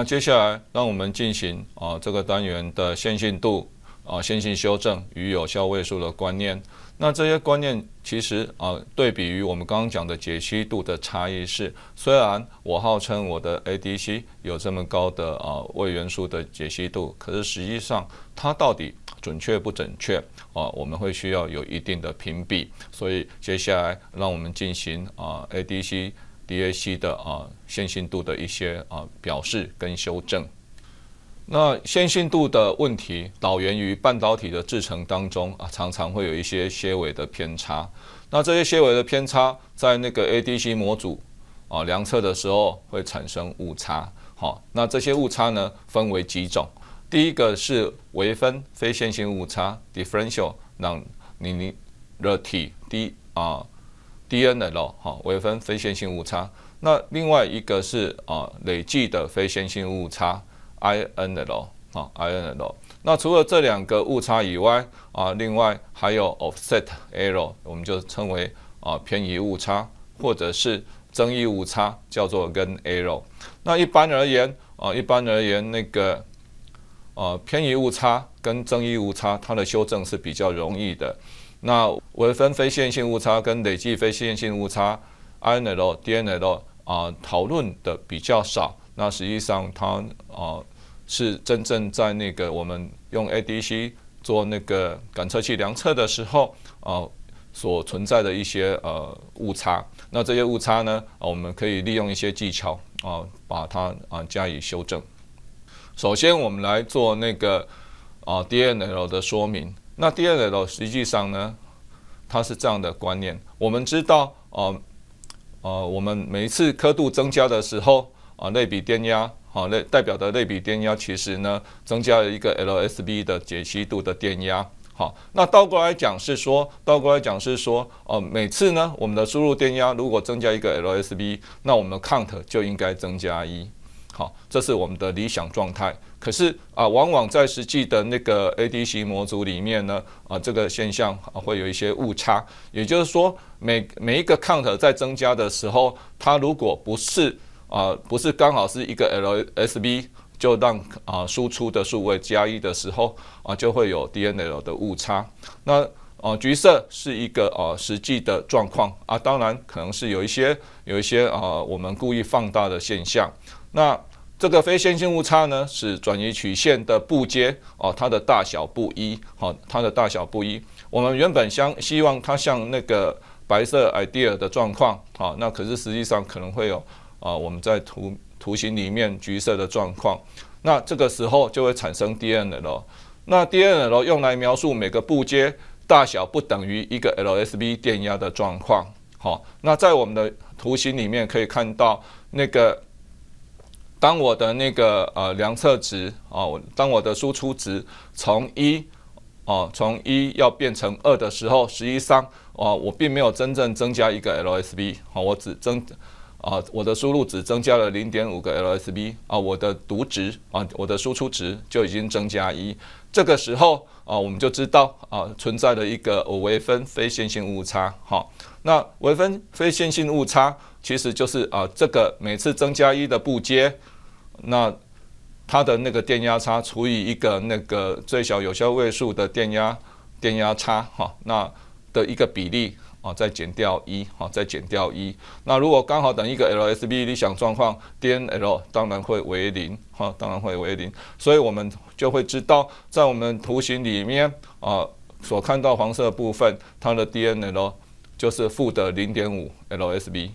那接下来，让我们进行啊这个单元的线性度啊、线性修正与有效位数的观念。那这些观念其实啊，对比于我们刚刚讲的解析度的差异是，虽然我号称我的 ADC 有这么高的啊位元素的解析度，可是实际上它到底准确不准确啊？我们会需要有一定的评比。所以接下来，让我们进行啊 ADC。DAC 的啊线性度的一些啊表示跟修正，那线性度的问题导源于半导体的制程当中啊，常常会有一些些微的偏差。那这些些微的偏差在那个 ADC 模组啊量测的时候会产生误差。好，那这些误差呢分为几种？第一个是微分非线性误差 （differential non-linearity），啊。dnl 哈，微分非线性误差。那另外一个是啊，累计的非线性误差 inl 啊 inl。那除了这两个误差以外啊，另外还有 offset error，我们就称为啊偏移误差或者是增益误差，叫做跟 a error。那一般而言啊，一般而言那个呃偏移误差跟增益误差，它的修正是比较容易的。那微分非线性误差跟累计非线性误差，I N L D N L 啊讨论的比较少。那实际上它啊是真正在那个我们用 A D C 做那个感测器量测的时候啊所存在的一些呃误差。那这些误差呢，我们可以利用一些技巧啊把它啊加以修正。首先我们来做那个啊 D N L 的说明。那第二呢，实际上呢，它是这样的观念。我们知道，呃，呃，我们每一次刻度增加的时候，啊，类比电压，好，类代表的类比电压，其实呢，增加了一个 LSB 的解析度的电压。好，那倒过来讲是说，倒过来讲是说，呃，每次呢，我们的输入电压如果增加一个 LSB，那我们的 count 就应该增加一。好，这是我们的理想状态。可是啊，往往在实际的那个 ADC 模组里面呢，啊，这个现象啊会有一些误差。也就是说，每每一个 count 在增加的时候，它如果不是啊不是刚好是一个 LSB，就让啊输出的数位加一的时候啊就会有 DNL 的误差。那啊，橘色是一个啊实际的状况啊，当然可能是有一些有一些啊我们故意放大的现象。那这个非线性误差呢，是转移曲线的步阶哦，它的大小不一，好，它的大小不一。我们原本相希望它像那个白色 i d e a 的状况，好，那可是实际上可能会有啊，我们在图图形里面橘色的状况，那这个时候就会产生 DNL。那 DNL 用来描述每个步阶大小不等于一个 LSB 电压的状况，好，那在我们的图形里面可以看到那个。当我的那个呃量测值哦，当我的输出值从一哦，从一要变成二的时候，十一三哦我并没有真正增加一个 LSB，哦，我只增。啊，我的输入值增加了零点五个 LSB 啊，我的读值啊，我的输出值就已经增加一。这个时候啊，我们就知道啊，存在了一个偶微分非线性误差。哈，那微分非线性误差其实就是啊，这个每次增加一的步接，那它的那个电压差除以一个那个最小有效位数的电压电压差哈，那的一个比例。啊，再减掉一，啊，再减掉一。那如果刚好等一个 LSB 理想状况，DNL 当然会为零，哈，当然会为零。所以我们就会知道，在我们图形里面啊，所看到黄色部分，它的 DNL 就是负的零点五 LSB。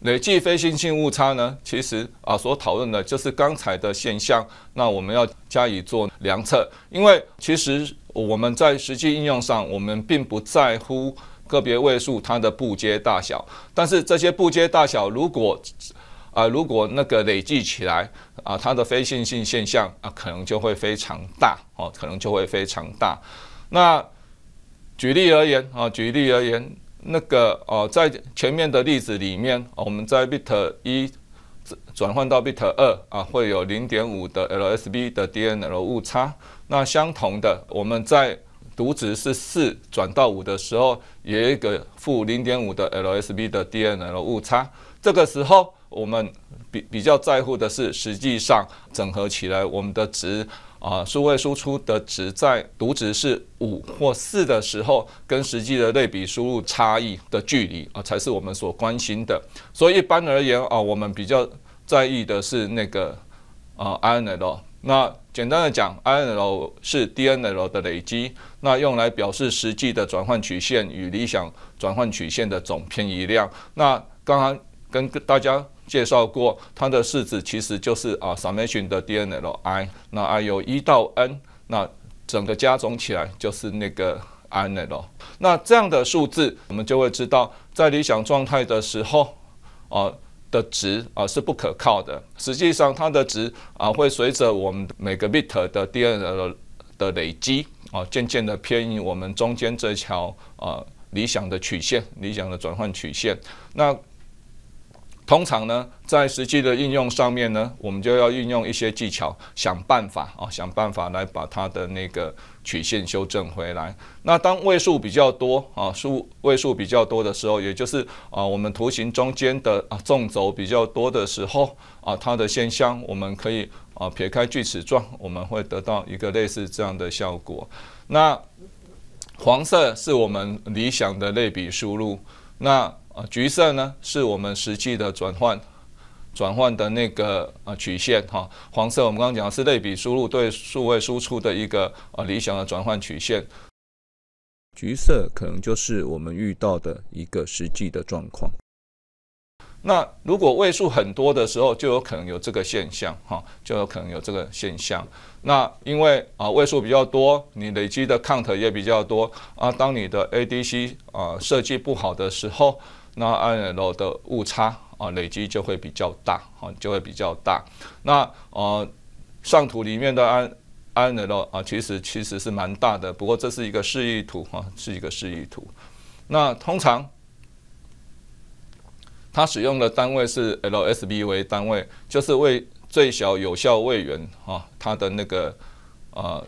累计非线性误差呢，其实啊，所讨论的就是刚才的现象。那我们要加以做量测，因为其实我们在实际应用上，我们并不在乎。个别位数它的步阶大小，但是这些步阶大小，如果啊，如果那个累计起来啊，它的非线性现象啊，可能就会非常大哦，可能就会非常大。那举例而言啊，举例而言，那个哦，在前面的例子里面，我们在 bit 一转换到 bit 二啊，会有零点五的 LSB 的 DNL 误差。那相同的，我们在读值是四转到五的时候，有一个负零点五的 LSB 的 DNL 误差。这个时候，我们比比较在乎的是，实际上整合起来，我们的值啊，数位输出的值在读值是五或四的时候，跟实际的类比输入差异的距离啊，才是我们所关心的。所以一般而言啊，我们比较在意的是那个啊，I N L。那简单的讲，I N L 是 D N L 的累积，那用来表示实际的转换曲线与理想转换曲线的总偏移量。那刚刚跟大家介绍过，它的式子其实就是啊，summation 的 D N L I。那 I 有一到 n，那整个加总起来就是那个 I N L。那这样的数字，我们就会知道，在理想状态的时候，啊。的值啊是不可靠的，实际上它的值啊会随着我们每个 bit 的第二的累积啊，渐渐的偏移我们中间这条啊理想的曲线，理想的转换曲线。那通常呢，在实际的应用上面呢，我们就要运用一些技巧，想办法啊，想办法来把它的那个曲线修正回来。那当位数比较多啊，数位数比较多的时候，也就是啊，我们图形中间的啊纵轴比较多的时候啊，它的现象我们可以啊撇开锯齿状，我们会得到一个类似这样的效果。那黄色是我们理想的类比输入。那啊，橘色呢是我们实际的转换转换的那个啊曲线哈，黄色我们刚刚讲的是类比输入对数位输出的一个啊理想的转换曲线，橘色可能就是我们遇到的一个实际的状况。那如果位数很多的时候，就有可能有这个现象哈，就有可能有这个现象。那因为啊位数比较多，你累积的 count 也比较多啊，当你的 ADC 啊设计不好的时候。那 I L 的误差啊，累积就会比较大，啊，就会比较大。那呃，上图里面的 I I L 啊，其实其实是蛮大的，不过这是一个示意图，啊，是一个示意图。那通常它使用的单位是 LSB 为单位，就是为最小有效位元，啊，它的那个啊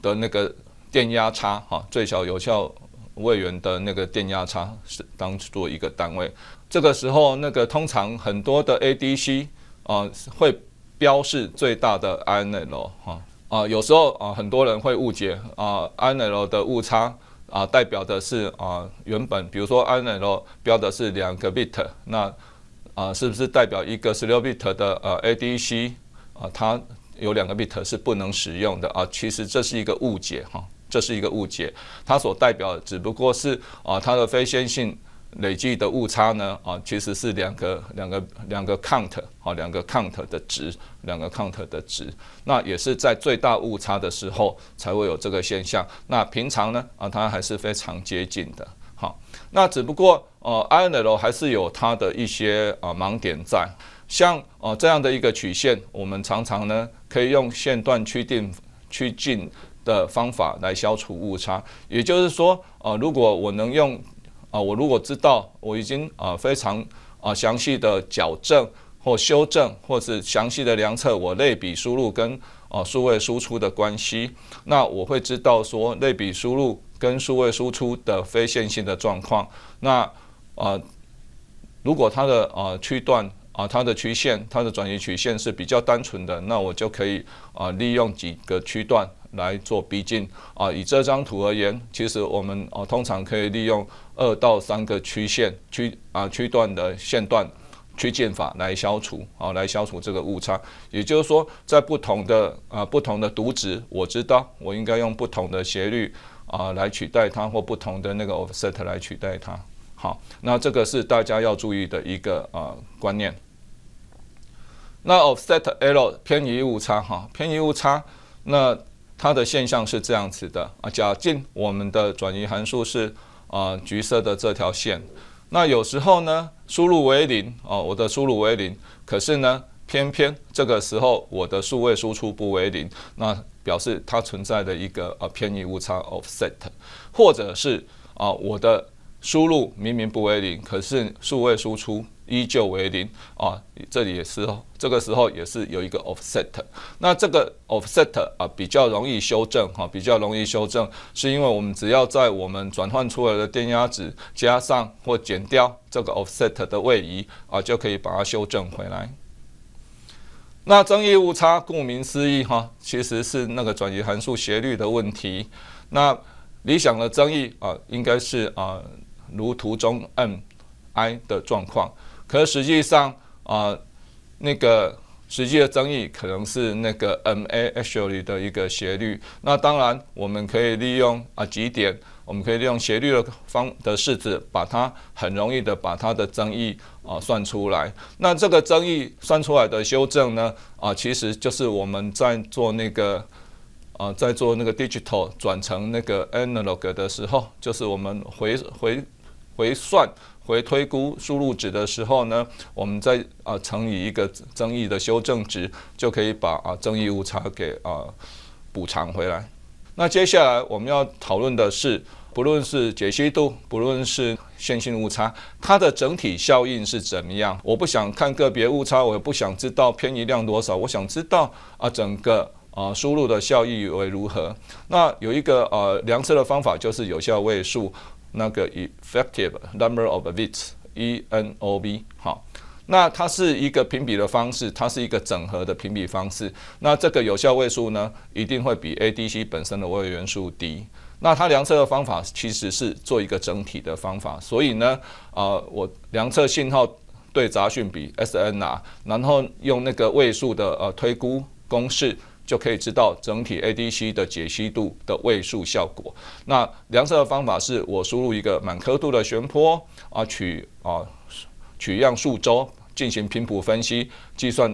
的那个电压差，哈，最小有效。位元的那个电压差是当做一个单位，这个时候那个通常很多的 ADC 啊会标示最大的 INL 哈啊有时候啊很多人会误解啊 INL 的误差啊代表的是啊原本比如说 INL 标的是两个 bit 那啊是不是代表一个十六 bit 的呃 ADC 啊它有两个 bit 是不能使用的啊其实这是一个误解哈。这是一个误解，它所代表的只不过是啊，它的非线性累积的误差呢啊，其实是两个两个两个 count 啊，两个 count 的值，两个 count 的值，那也是在最大误差的时候才会有这个现象。那平常呢啊，它还是非常接近的。好，那只不过呃，I N L 还是有它的一些啊盲点在，像呃这样的一个曲线，我们常常呢可以用线段去定去近。的方法来消除误差，也就是说，呃，如果我能用，啊，我如果知道我已经啊非常啊详细的矫正或修正，或是详细的量测我类比输入跟啊数位输出的关系，那我会知道说类比输入跟数位输出的非线性的状况。那啊，如果它的啊区段啊它的曲线它的转移曲线是比较单纯的，那我就可以啊利用几个区段。来做逼近啊！以这张图而言，其实我们哦通常可以利用二到三个曲线区啊区段的线段趋近法来消除啊，来消除这个误差。也就是说，在不同的啊不同的读值，我知道我应该用不同的斜率啊来取代它，或不同的那个 offset 来取代它。好，那这个是大家要注意的一个啊观念。那 offset error 偏移误差哈，偏移误差那。它的现象是这样子的啊，假定我们的转移函数是啊橘色的这条线，那有时候呢输入为零啊，我的输入为零，可是呢偏偏这个时候我的数位输出不为零，那表示它存在的一个啊偏移误差 offset，或者是啊我的输入明明不为零，可是数位输出。依旧为零啊，这里也是这个时候也是有一个 offset，那这个 offset 啊比较容易修正哈，比较容易修正，是因为我们只要在我们转换出来的电压值加上或减掉这个 offset 的位移啊，就可以把它修正回来。那增益误差顾名思义哈，其实是那个转移函数斜率的问题。那理想的增益啊，应该是啊，如图中 N I 的状况。可是实际上啊，那个实际的增益可能是那个 m a l 里的一个斜率。那当然，我们可以利用啊几点，我们可以利用斜率的方的式子，把它很容易的把它的增益啊算出来。那这个增益算出来的修正呢啊，其实就是我们在做那个啊在做那个 digital 转成那个 analog 的时候，就是我们回回回算。为推估输入值的时候呢，我们再啊乘以一个增益的修正值，就可以把啊增益误差给啊补偿回来。那接下来我们要讨论的是，不论是解析度，不论是线性误差，它的整体效应是怎么样？我不想看个别误差，我也不想知道偏移量多少，我想知道啊整个啊输入的效益为如何。那有一个呃量测的方法就是有效位数。那个 effective number of bits E N O B 好，那它是一个评比的方式，它是一个整合的评比方式。那这个有效位数呢，一定会比 A D C 本身的位元数低。那它量测的方法其实是做一个整体的方法，所以呢，啊，我量测信号对杂讯比 S N R，然后用那个位数的呃推估公式。就可以知道整体 ADC 的解析度的位数效果。那量测的方法是，我输入一个满刻度的旋波啊，取啊取样数周进行频谱分析，计算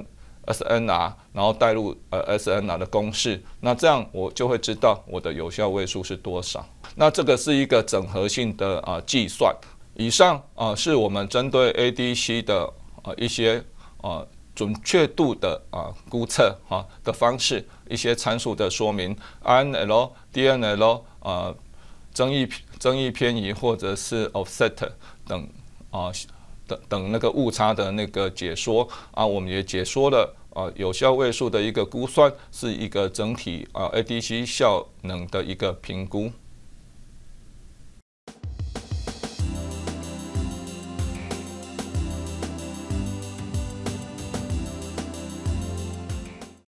SNR，然后带入呃 SNR 的公式，那这样我就会知道我的有效位数是多少。那这个是一个整合性的啊计算。以上啊是我们针对 ADC 的啊一些啊。准确度的啊估测啊的方式，一些参数的说明，RNL、DNL 啊，增益增益偏移或者是 offset 等啊等等那个误差的那个解说啊，我们也解说了啊有效位数的一个估算，是一个整体啊 ADC 效能的一个评估。